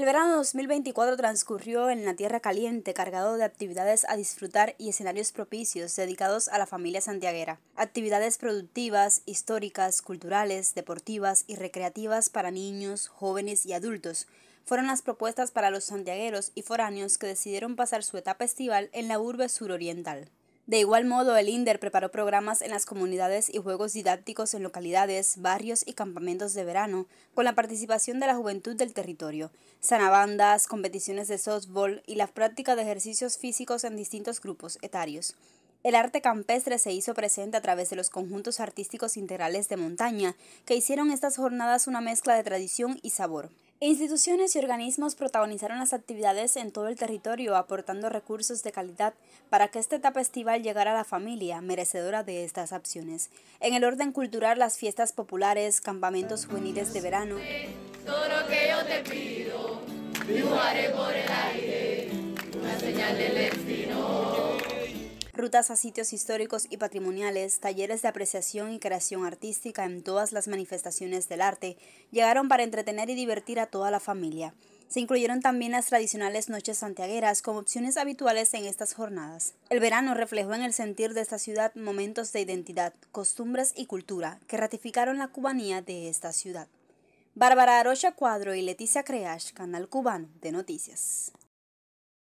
El verano 2024 transcurrió en la tierra caliente, cargado de actividades a disfrutar y escenarios propicios dedicados a la familia santiaguera. Actividades productivas, históricas, culturales, deportivas y recreativas para niños, jóvenes y adultos fueron las propuestas para los santiagueros y foráneos que decidieron pasar su etapa estival en la urbe suroriental. De igual modo, el INDER preparó programas en las comunidades y juegos didácticos en localidades, barrios y campamentos de verano, con la participación de la juventud del territorio, sanabandas, competiciones de softball y la práctica de ejercicios físicos en distintos grupos etarios. El arte campestre se hizo presente a través de los conjuntos artísticos integrales de montaña, que hicieron estas jornadas una mezcla de tradición y sabor. Instituciones y organismos protagonizaron las actividades en todo el territorio, aportando recursos de calidad para que esta etapa estival llegara a la familia merecedora de estas acciones. En el orden cultural, las fiestas populares, campamentos juveniles de verano rutas a sitios históricos y patrimoniales, talleres de apreciación y creación artística en todas las manifestaciones del arte, llegaron para entretener y divertir a toda la familia. Se incluyeron también las tradicionales noches santiagueras como opciones habituales en estas jornadas. El verano reflejó en el sentir de esta ciudad momentos de identidad, costumbres y cultura que ratificaron la cubanía de esta ciudad. Bárbara Arocha Cuadro y Leticia Creash, Canal Cubano de Noticias.